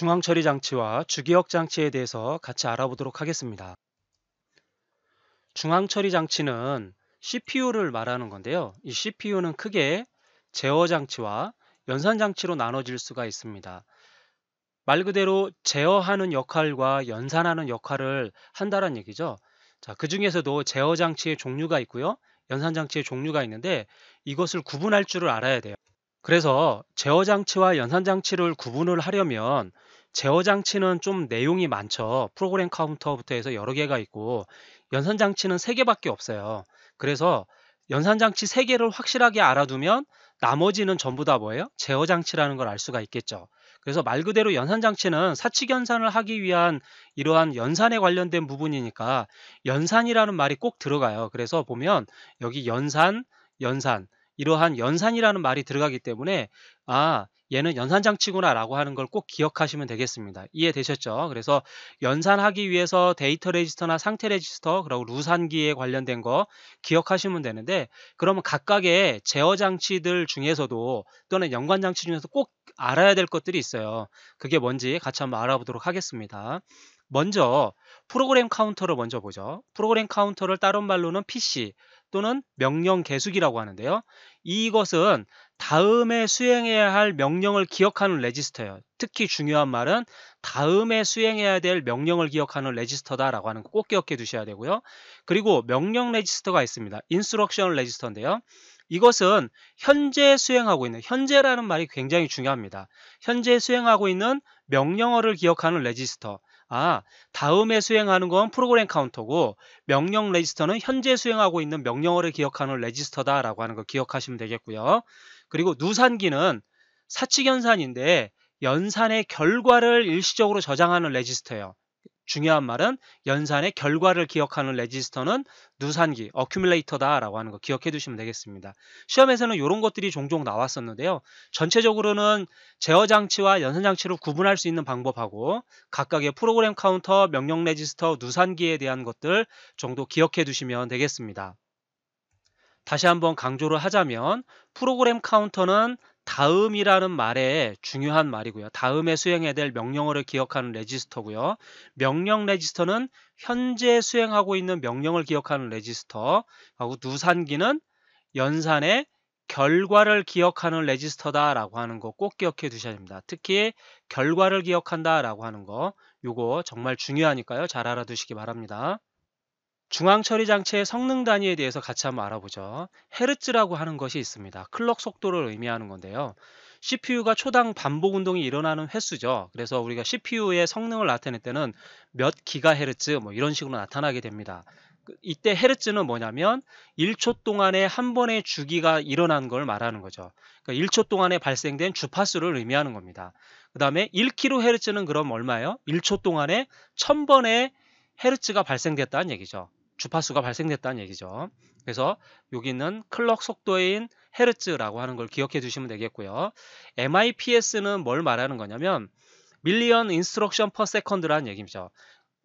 중앙처리 장치와 주기억 장치에 대해서 같이 알아보도록 하겠습니다. 중앙처리 장치는 CPU를 말하는 건데요. 이 CPU는 크게 제어 장치와 연산 장치로 나눠질 수가 있습니다. 말 그대로 제어하는 역할과 연산하는 역할을 한다는 얘기죠. 자, 그 중에서도 제어 장치의 종류가 있고요. 연산 장치의 종류가 있는데 이것을 구분할 줄을 알아야 돼요. 그래서 제어 장치와 연산 장치를 구분을 하려면 제어 장치는 좀 내용이 많죠. 프로그램 카운터부터 해서 여러 개가 있고 연산 장치는 3개밖에 없어요. 그래서 연산 장치 3개를 확실하게 알아두면 나머지는 전부 다 뭐예요? 제어 장치라는 걸 알 수가 있겠죠. 그래서 말 그대로 연산 장치는 사칙 연산을 하기 위한 이러한 연산에 관련된 부분이니까 연산이라는 말이 꼭 들어가요. 그래서 보면 여기 연산, 연산 이러한 연산이라는 말이 들어가기 때문에 아 얘는 연산장치구나라고 하는 걸 꼭 기억하시면 되겠습니다. 이해되셨죠? 그래서 연산하기 위해서 데이터 레지스터나 상태 레지스터 그리고 루산기에 관련된 거 기억하시면 되는데 그러면 각각의 제어 장치들 중에서도 또는 연관 장치 중에서 꼭 알아야 될 것들이 있어요. 그게 뭔지 같이 한번 알아보도록 하겠습니다. 먼저 프로그램 카운터를 먼저 보죠. 프로그램 카운터를 다른 말로는 PC 또는 명령 계수기라고 하는데요. 이것은 다음에 수행해야 할 명령을 기억하는 레지스터예요. 특히 중요한 말은 다음에 수행해야 될 명령을 기억하는 레지스터다라고 하는 거 꼭 기억해 두셔야 되고요. 그리고 명령 레지스터가 있습니다. 인스트럭션 레지스터인데요. 이것은 현재 수행하고 있는 현재라는 말이 굉장히 중요합니다. 현재 수행하고 있는 명령어를 기억하는 레지스터. 아, 다음에 수행하는 건 프로그램 카운터고 명령 레지스터는 현재 수행하고 있는 명령어를 기억하는 레지스터다라고 하는 거 기억하시면 되겠고요. 그리고 누산기는 사칙연산인데 연산의 결과를 일시적으로 저장하는 레지스터예요. 중요한 말은 연산의 결과를 기억하는 레지스터는 누산기, 어큐뮬레이터다라고 하는 거 기억해 두시면 되겠습니다. 시험에서는 이런 것들이 종종 나왔었는데요. 전체적으로는 제어 장치와 연산 장치로 구분할 수 있는 방법하고 각각의 프로그램 카운터, 명령 레지스터, 누산기에 대한 것들 정도 기억해 두시면 되겠습니다. 다시 한번 강조를 하자면 프로그램 카운터는 다음이라는 말에 중요한 말이고요. 다음에 수행해야 될 명령어를 기억하는 레지스터고요. 명령 레지스터는 현재 수행하고 있는 명령을 기억하는 레지스터. 하고 누산기는 연산의 결과를 기억하는 레지스터다라고 하는 거 꼭 기억해 두셔야 됩니다. 특히 결과를 기억한다라고 하는 거이거 정말 중요하니까요. 잘 알아두시기 바랍니다. 중앙처리 장치의 성능 단위에 대해서 같이 한번 알아보죠. 헤르츠라고 하는 것이 있습니다. 클럭 속도를 의미하는 건데요. CPU가 초당 반복 운동이 일어나는 횟수죠. 그래서 우리가 CPU의 성능을 나타낼 때는 몇 기가헤르츠 뭐 이런 식으로 나타나게 됩니다. 그 이때 헤르츠는 뭐냐면 1초 동안에 한 번의 주기가 일어난 걸 말하는 거죠. 그러니까 1초 동안에 발생된 주파수를 의미하는 겁니다. 그 다음에 1kHz는 그럼 얼마예요? 1초 동안에 1000번의 헤르츠가 발생됐다는 얘기죠. 주파수가 발생됐다는 얘기죠. 그래서 여기는 클럭 속도인 헤르츠라고 하는 걸 기억해 주시면 되겠고요. MIPS는 뭘 말하는 거냐면 밀리언 인스트럭션 퍼 세컨드라는 얘기죠.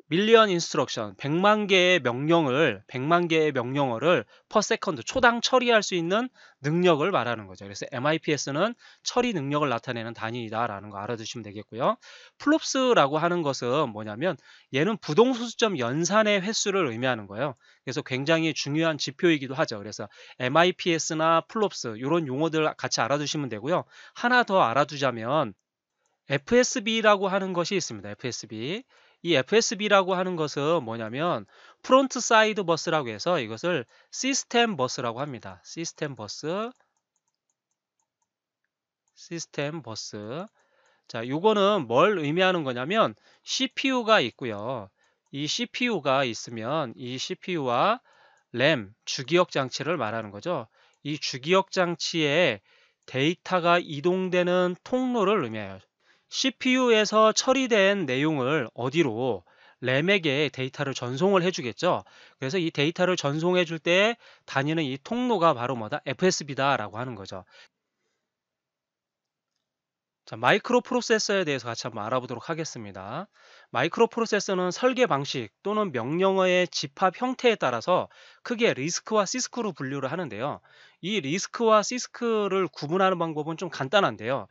밀리언 인스트럭션 100만 개의 명령을 100만 개의 명령어를 퍼 세컨드 초당 처리할 수 있는 능력을 말하는 거죠. 그래서 MIPS는 처리 능력을 나타내는 단위다라는 거 알아두시면 되겠고요. 플롭스라고 하는 것은 뭐냐면 얘는 부동소수점 연산의 횟수를 의미하는 거예요. 그래서 굉장히 중요한 지표이기도 하죠. 그래서 MIPS나 플롭스 이런 용어들 같이 알아두시면 되고요. 하나 더 알아두자면 FSB라고 하는 것이 있습니다. FSB 이 FSB라고 하는 것은 뭐냐면 프론트 사이드 버스라고 해서 이것을 시스템 버스라고 합니다. 시스템 버스 시스템 버스 자, 요거는 뭘 의미하는 거냐면 CPU가 있고요. 이 CPU가 있으면 이 CPU와 램, 주기억 장치를 말하는 거죠. 이 주기억 장치에 데이터가 이동되는 통로를 의미해요. CPU에서 처리된 내용을 어디로 램에게 데이터를 전송을 해주겠죠. 그래서 이 데이터를 전송해 줄때 다니는 이 통로가 바로 뭐다? FSB다라고 하는 거죠. 자, 마이크로 프로세서에 대해서 같이 한번 알아보도록 하겠습니다. 마이크로 프로세서는 설계 방식 또는 명령어의 집합 형태에 따라서 크게 리스크와 시스크로 분류를 하는데요. 이 리스크와 시스크를 구분하는 방법은 좀 간단한데요.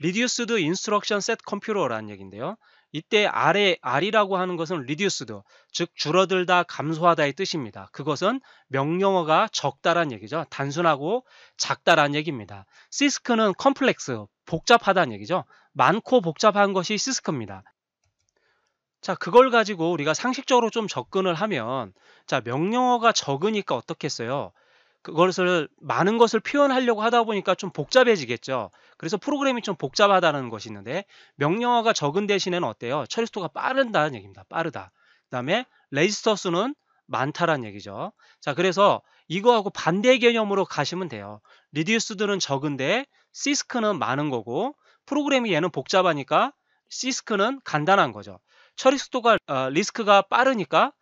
reduced instruction set computer라는 얘기인데요. 이때 아래 R이라고 하는 것은 reduced, 즉 줄어들다, 감소하다의 뜻입니다. 그것은 명령어가 적다란 얘기죠. 단순하고 작다란 얘기입니다. 시스크는 complex, 복잡하다는 얘기죠. 많고 복잡한 것이 시스크입니다. 자, 그걸 가지고 우리가 상식적으로 좀 접근을 하면 자, 명령어가 적으니까 어떻겠어요? 그것을 많은 것을 표현하려고 하다 보니까 좀 복잡해지겠죠. 그래서 프로그램이 좀 복잡하다는 것이 있는데 명령어가 적은 대신에는 어때요? 처리 속도가 빠른다는 얘기입니다. 빠르다. 그다음에 레지스터 수는 많다란 얘기죠. 자, 그래서 이거하고 반대 개념으로 가시면 돼요. 리듀스드는 적은데 시스크는 많은 거고 프로그램이 얘는 복잡하니까 시스크는 간단한 거죠. 처리 속도가 어, 리스크가 빠르니까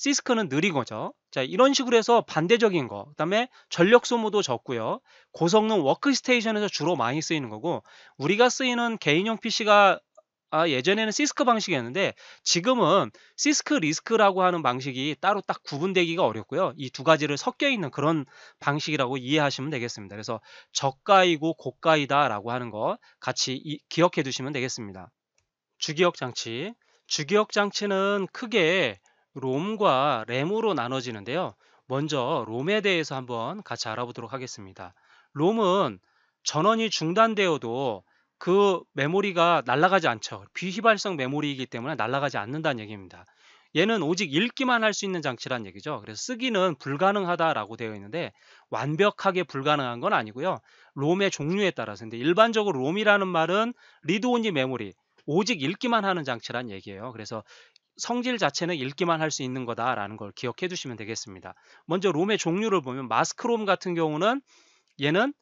시스크는 느린 거죠. 자, 이런 식으로 해서 반대적인 거, 그 다음에 전력 소모도 적고요. 고성능 워크스테이션에서 주로 많이 쓰이는 거고 우리가 쓰이는 개인용 PC가 아, 예전에는 시스크 방식이었는데 지금은 시스크 리스크라고 하는 방식이 따로 딱 구분되기가 어렵고요. 이 두 가지를 섞여 있는 그런 방식이라고 이해하시면 되겠습니다. 그래서 저가이고 고가이다라고 하는 거 같이 이, 기억해 두시면 되겠습니다. 주기억 장치. 주기억 장치는 크게 롬과 램으로 나눠지는데요. 먼저 롬에 대해서 한번 같이 알아보도록 하겠습니다. 롬은 전원이 중단되어도 그 메모리가 날아가지 않죠. 비휘발성 메모리이기 때문에 날아가지 않는다는 얘기입니다. 얘는 오직 읽기만 할 수 있는 장치란 얘기죠. 그래서 쓰기는 불가능하다라고 되어 있는데 완벽하게 불가능한 건 아니고요. 롬의 종류에 따라서. 근데 일반적으로 롬이라는 말은 리드 온니 메모리, 오직 읽기만 하는 장치란 얘기예요. 그래서 성질 자체는 읽기만 할 수 있는 거다라는 걸 기억해 두시면 되겠습니다. 먼저 롬의 종류를 보면 마스크롬 같은 경우는 얘는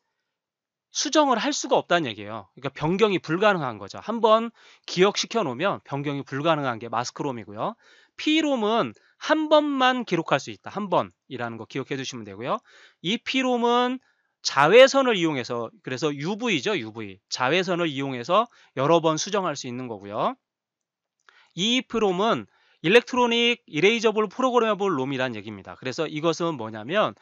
수정을 할 수가 없다는 얘기예요. 그러니까 변경이 불가능한 거죠. 한번 기억시켜 놓으면 변경이 불가능한 게 마스크롬이고요. 피롬은 한 번만 기록할 수 있다. 한 번이라는 거 기억해 두시면 되고요. 이 피롬은 자외선을 이용해서 그래서 UV죠, UV. 자외선을 이용해서 여러 번 수정할 수 있는 거고요. 이 프롬은 일렉트로닉 이레이저블 프로그래머블 롬이란 얘기입니다. 그래서 이것은 뭐냐면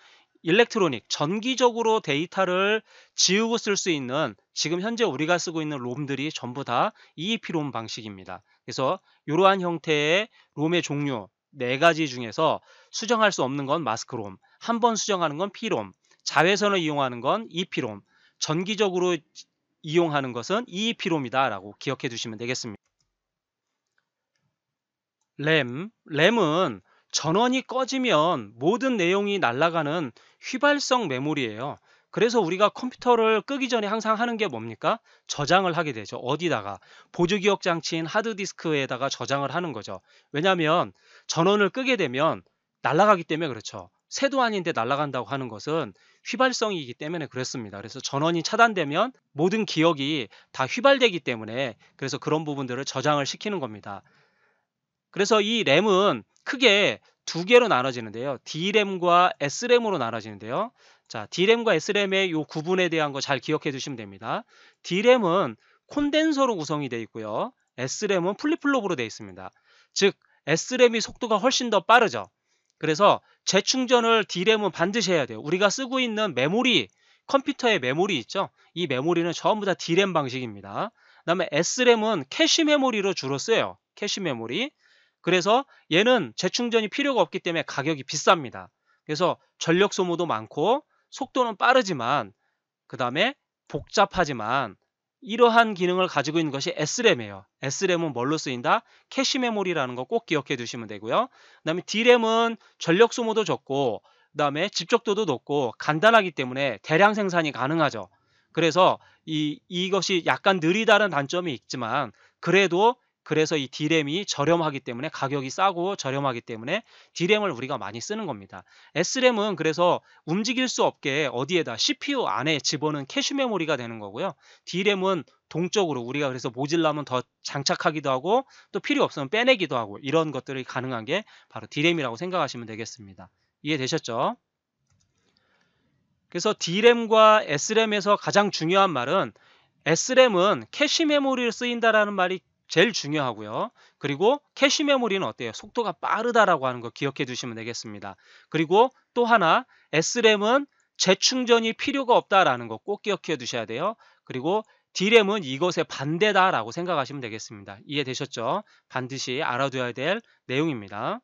일렉트로닉 전기적으로 데이터를 지우고 쓸 수 있는 지금 현재 우리가 쓰고 있는 롬들이 전부 다 EEP 롬 방식입니다. 그래서 이러한 형태의 롬의 종류 네 가지 중에서 수정할 수 없는 건 마스크 롬, 한번 수정하는 건 P롬, 자외선을 이용하는 건 EP롬, 전기적으로 이용하는 것은 EEP롬이다라고 기억해 두시면 되겠습니다. 램, 램은 전원이 꺼지면 모든 내용이 날아가는 휘발성 메모리예요. 그래서 우리가 컴퓨터를 끄기 전에 항상 하는 게 뭡니까? 저장을 하게 되죠. 어디다가? 보조기억 장치인 하드디스크에다가 저장을 하는 거죠. 왜냐하면 전원을 끄게 되면 날아가기 때문에 그렇죠. 새도 아닌데 날아간다고 하는 것은 휘발성이기 때문에 그렇습니다. 그래서 전원이 차단되면 모든 기억이 다 휘발되기 때문에 그래서 그런 부분들을 저장을 시키는 겁니다. 그래서 이 램은 크게 두 개로 나눠지는데요. D램과 S램으로 나눠지는데요. 자, D램과 S램의 요 구분에 대한 거 잘 기억해 두시면 됩니다. D램은 콘덴서로 구성이 되어 있고요. S램은 플립플롭으로 되어 있습니다. 즉 S램이 속도가 훨씬 더 빠르죠. 그래서 재충전을 D램은 반드시 해야 돼요. 우리가 쓰고 있는 메모리, 컴퓨터의 메모리 있죠. 이 메모리는 전부 다 D램 방식입니다. 그 다음에 S램은 캐시 메모리로 주로 쓰여요. 캐시 메모리. 그래서 얘는 재충전이 필요가 없기 때문에 가격이 비쌉니다. 그래서 전력 소모도 많고 속도는 빠르지만 그 다음에 복잡하지만 이러한 기능을 가지고 있는 것이 s m 이에요 s m 은 뭘로 쓰인다? 캐시 메모리라는 거 꼭 기억해 두시면 되고요. 그 다음에 D램은 전력 소모도 적고 그 다음에 집적도도 높고 간단하기 때문에 대량 생산이 가능하죠. 그래서 이, 이것이 약간 느리다는 단점이 있지만 그래도 그래서 이 D램이 저렴하기 때문에 가격이 싸고 저렴하기 때문에 D램을 우리가 많이 쓰는 겁니다. S램은 그래서 움직일 수 없게 어디에다 CPU 안에 집어넣은 캐시 메모리가 되는 거고요. D램은 동적으로 우리가 그래서 모질라면 더 장착하기도 하고 또 필요 없으면 빼내기도 하고 이런 것들이 가능한 게 바로 D램이라고 생각하시면 되겠습니다. 이해되셨죠? 그래서 D램과 S램에서 가장 중요한 말은 S램은 캐시 메모리를 쓰인다라는 말이 제일 중요하고요. 그리고 캐시 메모리는 어때요? 속도가 빠르다라고 하는 거 기억해 두시면 되겠습니다. 그리고 또 하나 S램은 재충전이 필요가 없다라는 거 꼭 기억해 두셔야 돼요. 그리고 D램은 이것의 반대다라고 생각하시면 되겠습니다. 이해되셨죠? 반드시 알아둬야 될 내용입니다.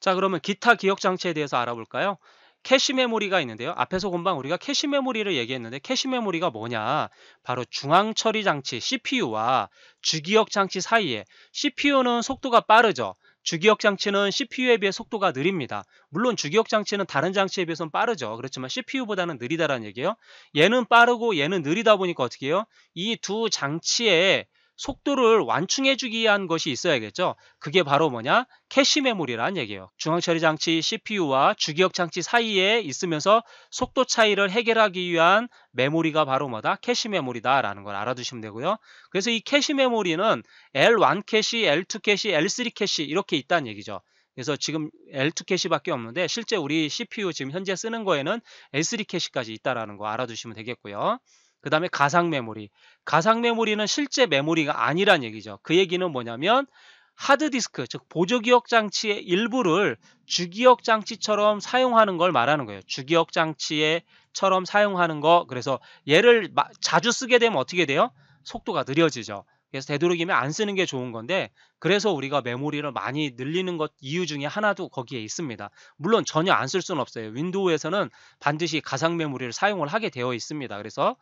자 그러면 기타 기억 장치에 대해서 알아볼까요? 캐시 메모리가 있는데요. 앞에서 금방 우리가 캐시 메모리를 얘기했는데 캐시 메모리가 뭐냐? 바로 중앙 처리 장치 CPU와 주기억 장치 사이에 CPU는 속도가 빠르죠. 주기억 장치는 CPU에 비해 속도가 느립니다. 물론 주기억 장치는 다른 장치에 비해서는 빠르죠. 그렇지만 CPU보다는 느리다라는 얘기예요. 얘는 빠르고 얘는 느리다 보니까 어떻게 해요? 이 두 장치의 속도를 완충해주기 위한 것이 있어야겠죠. 그게 바로 뭐냐? 캐시 메모리라는 얘기예요. 중앙처리 장치 CPU와 주기억 장치 사이에 있으면서 속도 차이를 해결하기 위한 메모리가 바로 뭐다? 캐시 메모리다라는 걸 알아두시면 되고요. 그래서 이 캐시 메모리는 L1 캐시, L2 캐시, L3 캐시 이렇게 있다는 얘기죠. 그래서 지금 L2 캐시밖에 없는데 실제 우리 CPU 지금 현재 쓰는 거에는 L3 캐시까지 있다라는 거 알아두시면 되겠고요. 그 다음에 가상 메모리. 가상 메모리는 실제 메모리가 아니란 얘기죠. 그 얘기는 뭐냐면 하드디스크, 즉 보조기억 장치의 일부를 주기억 장치처럼 사용하는 걸 말하는 거예요. 주기억 장치에처럼 사용하는 거. 그래서 얘를 자주 쓰게 되면 어떻게 돼요? 속도가 느려지죠. 그래서 되도록이면 안 쓰는 게 좋은 건데 그래서 우리가 메모리를 많이 늘리는 것 이유 중에 하나도 거기에 있습니다. 물론 전혀 안 쓸 수는 없어요. 윈도우에서는 반드시 가상 메모리를 사용을 하게 되어 있습니다. 그래서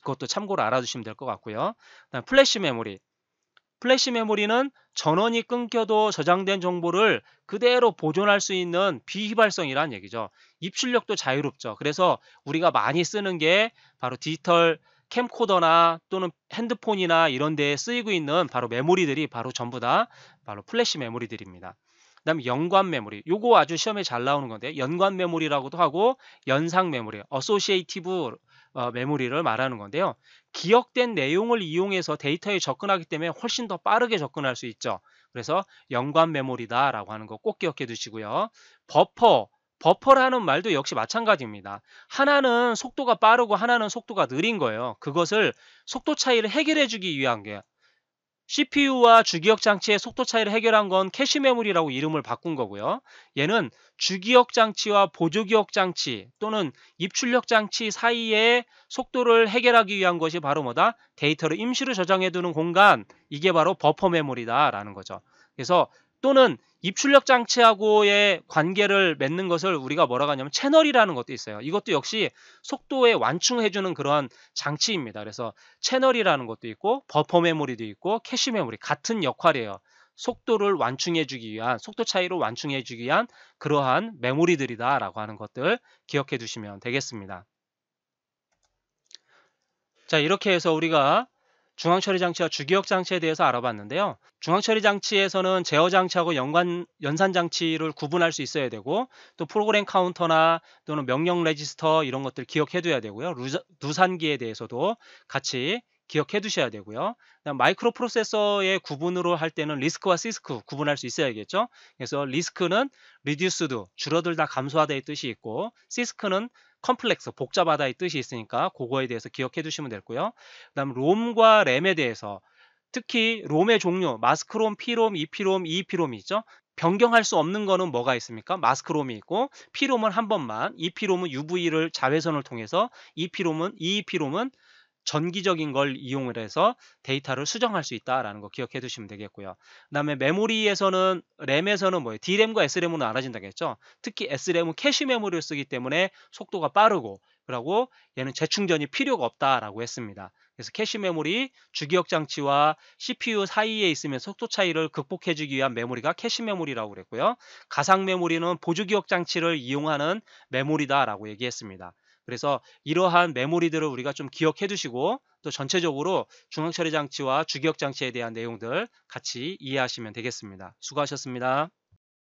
그것도 참고로 알아주시면 될 것 같고요. 플래시 메모리. 플래시 메모리는 전원이 끊겨도 저장된 정보를 그대로 보존할 수 있는 비휘발성이란 얘기죠. 입출력도 자유롭죠. 그래서 우리가 많이 쓰는 게 바로 디지털 캠코더나 또는 핸드폰이나 이런 데에 쓰이고 있는 바로 메모리들이 바로 전부 다 바로 플래시 메모리들입니다. 그 다음에 연관 메모리. 요거 아주 시험에 잘 나오는 건데 연관 메모리라고도 하고 연상 메모리, 어소시에이티브 어, 메모리를 말하는 건데요. 기억된 내용을 이용해서 데이터에 접근하기 때문에 훨씬 더 빠르게 접근할 수 있죠. 그래서 연관 메모리다라고 하는 거 꼭 기억해 두시고요. 버퍼 버퍼라는 말도 역시 마찬가지입니다. 하나는 속도가 빠르고 하나는 속도가 느린 거예요. 그것을 속도 차이를 해결해 주기 위한 게 CPU와 주기억 장치의 속도 차이를 해결한 건 캐시 메모리라고 이름을 바꾼 거고요. 얘는 주기억 장치와 보조기억 장치 또는 입출력 장치 사이의 속도를 해결하기 위한 것이 바로 뭐다? 데이터를 임시로 저장해두는 공간 이게 바로 버퍼 메모리다라는 거죠. 그래서 또는 입출력 장치하고의 관계를 맺는 것을 우리가 뭐라고 하냐면 채널이라는 것도 있어요. 이것도 역시 속도에 완충해주는 그러한 장치입니다. 그래서 채널이라는 것도 있고 버퍼 메모리도 있고 캐시 메모리 같은 역할이에요. 속도를 완충해주기 위한 속도 차이로 완충해주기 위한 그러한 메모리들이다라고 하는 것들 기억해 두시면 되겠습니다. 자 이렇게 해서 우리가 중앙처리 장치와 주기억 장치에 대해서 알아봤는데요. 중앙처리 장치에서는 제어 장치하고 연관 연산 장치를 구분할 수 있어야 되고 또 프로그램 카운터나 또는 명령 레지스터 이런 것들 기억해둬야 되고요. 루자, 누산기에 대해서도 같이 기억해 두셔야 되고요. 마이크로 프로세서의 구분으로 할 때는 리스크와 시스크 구분할 수 있어야겠죠. 그래서 리스크는 리듀스드 줄어들다 감소하다의 뜻이 있고 시스크는 컴플렉스 복잡하다의 뜻이 있으니까 그거에 대해서 기억해 두시면 되고요. 그 다음 롬과 램에 대해서 특히 롬의 종류 마스크롬, 피롬, 이피롬, 이피롬이 있죠. 변경할 수 없는 거는 뭐가 있습니까? 마스크롬이 있고 피롬은 한 번만, 이피롬은 UV를 자외선을 통해서 이피롬은 이피롬은 전기적인 걸 이용을 해서 데이터를 수정할 수 있다라는 거 기억해 두시면 되겠고요. 그다음에 메모리에서는 램에서는 뭐예요? D램과 S램은 알아진다고했죠 특히 S램은 캐시 메모리를 쓰기 때문에 속도가 빠르고 그러고 얘는 재충전이 필요가 없다라고 했습니다. 그래서 캐시 메모리 주기억 장치와 CPU 사이에 있으면 속도 차이를 극복해 주기 위한 메모리가 캐시 메모리라고 그랬고요. 가상 메모리는 보조 기억 장치를 이용하는 메모리다라고 얘기했습니다. 그래서 이러한 메모리들을 우리가 좀 기억해 두시고 또 전체적으로 중앙 처리 장치와 주기억 장치에 대한 내용들 같이 이해하시면 되겠습니다. 수고하셨습니다.